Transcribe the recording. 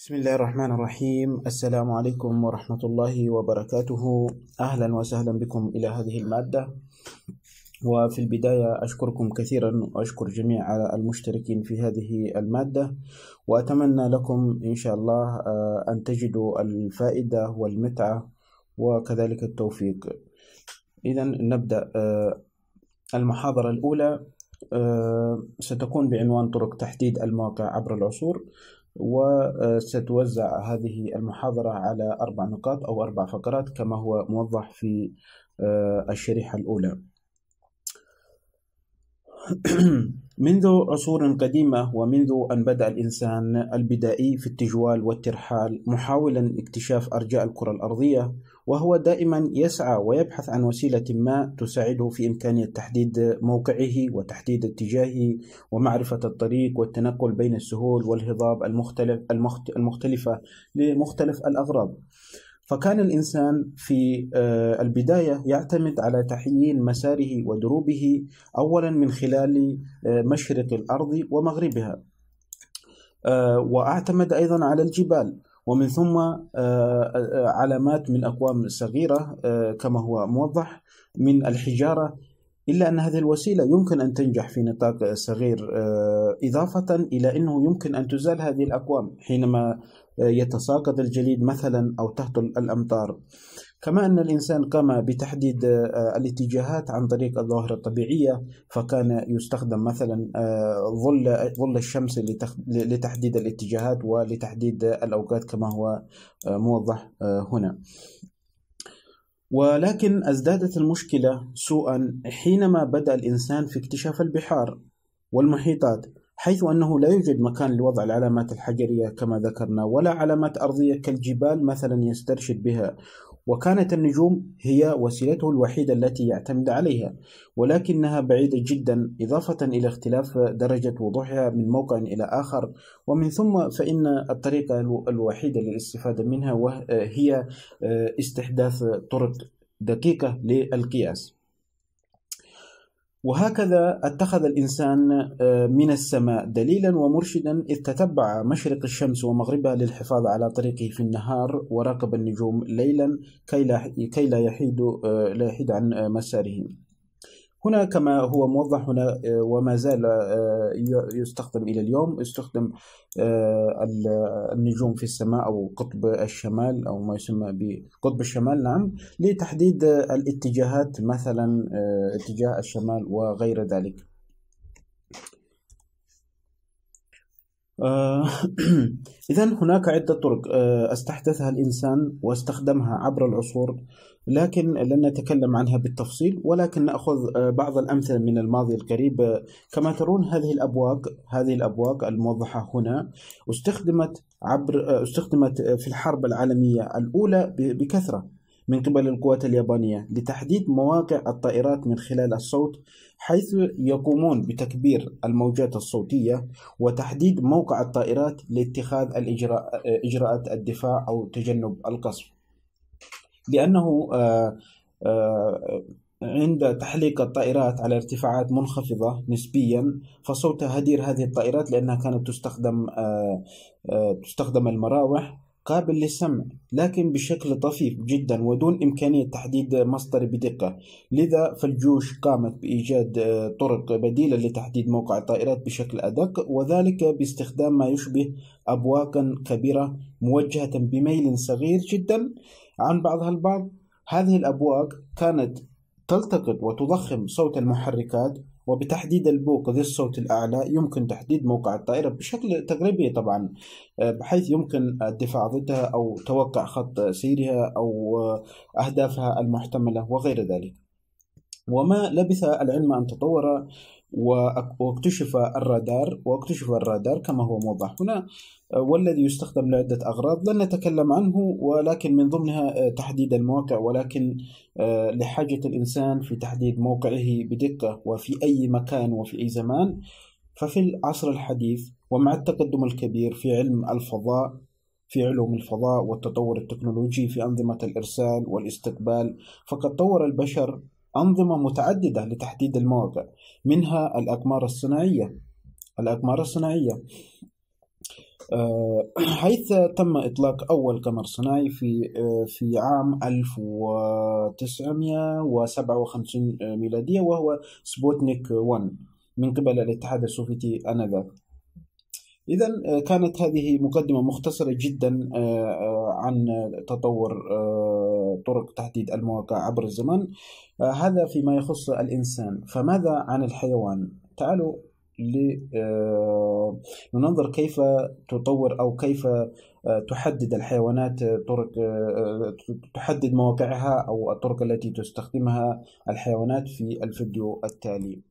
بسم الله الرحمن الرحيم السلام عليكم ورحمة الله وبركاته أهلا وسهلا بكم إلى هذه المادة وفي البداية أشكركم كثيرا وأشكر جميع المشتركين في هذه المادة وأتمنى لكم إن شاء الله أن تجدوا الفائدة والمتعة وكذلك التوفيق إذا نبدأ المحاضرة الأولى ستكون بعنوان طرق تحديد المواقع عبر العصور وستوزع هذه المحاضرة على أربع نقاط أو أربع فقرات كما هو موضح في آه، الشريحة الأولى منذ عصور قديمة ومنذ أن بدأ الإنسان البدائي في التجوال والترحال محاولا اكتشاف أرجاء الكرة الأرضية وهو دائما يسعى ويبحث عن وسيلة ما تساعده في إمكانية تحديد موقعه وتحديد اتجاهه ومعرفة الطريق والتنقل بين السهول والهضاب المختلف المختلفة لمختلف الأغراض فكان الإنسان في آه، البداية يعتمد على تحيين مساره ودروبه أولا من خلال آه، مشرق الأرض ومغربها آه، واعتمد أيضا على الجبال ومن ثم آه، آه، علامات من أقوام صغيرة آه، كما هو موضح من الحجارة إلا أن هذه الوسيلة يمكن أن تنجح في نطاق صغير إضافة إلى أنه يمكن أن تزال هذه الأقوام حينما يتساقط الجليد مثلا أو تهطل الأمطار كما أن الإنسان قام بتحديد آه، الاتجاهات عن طريق الظواهر الطبيعية فكان يستخدم مثلا آه، ظل ظل الشمس لتحديد الاتجاهات ولتحديد الأوقات كما هو آه، موضح هنا ولكن ازدادت المشكلة سوءا حينما بدأ الإنسان في اكتشاف البحار والمحيطات حيث أنه لا يوجد مكان لوضع العلامات الحجرية كما ذكرنا ولا علامات أرضية كالجبال مثلا يسترشد بها وكانت النجوم هي وسيلته الوحيدة التي يعتمد عليها ولكنها بعيدة جدا إضافة إلى اختلاف درجة وضوحها من موقع إلى آخر ومن ثم فإن الطريقة الوحيدة للاستفادة منها هي آه، استحداث طرق دقيقة للقياس وهكذا اتخذ الانسان آه، من السماء دليلا ومرشدا اذ تتبع مشرق الشمس ومغربها للحفاظ على طريقه في النهار وراقب النجوم ليلا كي لا آه، يحيد عن آه، مساره هنا كما هو موضح هنا آه، وما زال آه، يستخدم إلى اليوم يستخدم آه، النجوم في السماء أو قطب الشمال أو ما يسمى بقطب الشمال نعم لتحديد الاتجاهات مثلا اتجاه الشمال وغير ذلك آه، إذا هناك عدة طرق آه، استحدثها الإنسان واستخدمها عبر العصور لكن لن نتكلم عنها بالتفصيل ولكن نأخذ آه، بعض الأمثلة من الماضي القريب كما ترون هذه الأبواق هذه الأبواق الموضحة هنا استخدمت عبر استخدمت في الحرب العالمية الأولى بكثرة من قبل القوات اليابانية لتحديد مواقع الطائرات من خلال الصوت حيث يقومون بتكبير الموجات الصوتية وتحديد موقع الطائرات لاتخاذ الإجراء إجراءات الدفاع أو تجنب القصف لأنه آه، آه، عند تحليق الطائرات على ارتفاعات منخفضة نسبيا فصوت هدير هذه الطائرات لأنها كانت تستخدم آه، تستخدم المراوح قابل للسمع لكن بشكل طفيف جدا ودون إمكانية تحديد مصدر بدقة لذا فالجيوش قامت بإيجاد آه، طرق بديلة لتحديد موقع الطائرات بشكل أدق وذلك باستخدام ما يشبه أبواقا كبيرة موجهة بميل صغير جدا عن بعضها البعض هذه الأبواق كانت تلتقط وتضخم صوت المحركات وبتحديد البوق ذي الصوت الأعلى يمكن تحديد موقع الطائرة بشكل تقريبي طبعا آه، بحيث يمكن الدفاع ضدها أو توقع خط سيرها أو آه، أهدافها المحتملة وغير ذلك وما لبث العلم أن تطور واكتشف الرادار واكتشف الرادار كما هو موضح هنا آه، والذي يستخدم لعدة أغراض لن نتكلم عنه ولكن من ضمنها آه، تحديد المواقع ولكن آه، لحاجة الإنسان في تحديد موقعه بدقة وفي أي مكان وفي أي زمان ففي العصر الحديث ومع التقدم الكبير في علم الفضاء في علوم الفضاء والتطور التكنولوجي في أنظمة الإرسال والاستقبال فقد طور البشر أنظمة متعددة لتحديد المواقع منها الأقمار الصناعية الأقمار الصناعية آه، حيث تم إطلاق أول قمر صناعي في آه، في عام 1957 ميلادية وهو سبوتنيك 1 من قبل الاتحاد السوفيتي آنذاك إذا آه، كانت هذه مقدمة مختصرة جدا آه، آه، عن تطور طرق تحديد المواقع عبر الزمن هذا فيما يخص الإنسان فماذا عن الحيوان؟ تعالوا لننظر كيف تطور أو كيف تحدد الحيوانات طرق تحدد مواقعها أو الطرق التي تستخدمها الحيوانات في الفيديو التالي